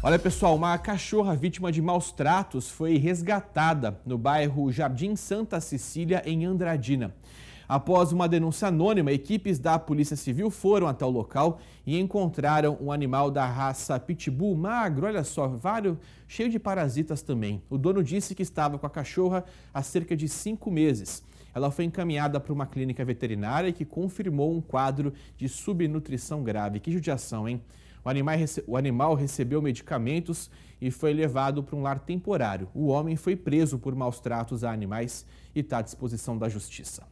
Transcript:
Olha pessoal, uma cachorra vítima de maus tratos foi resgatada no bairro Jardim Santa Cecília, em Andradina. Após uma denúncia anônima, equipes da Polícia Civil foram até o local e encontraram um animal da raça pitbull magro, olha só, vário, cheio de parasitas também. O dono disse que estava com a cachorra há cerca de cinco meses. Ela foi encaminhada para uma clínica veterinária que confirmou um quadro de subnutrição grave. Que judiação, hein? O animal, recebeu medicamentos e foi levado para um lar temporário. O homem foi preso por maus tratos a animais e está à disposição da justiça.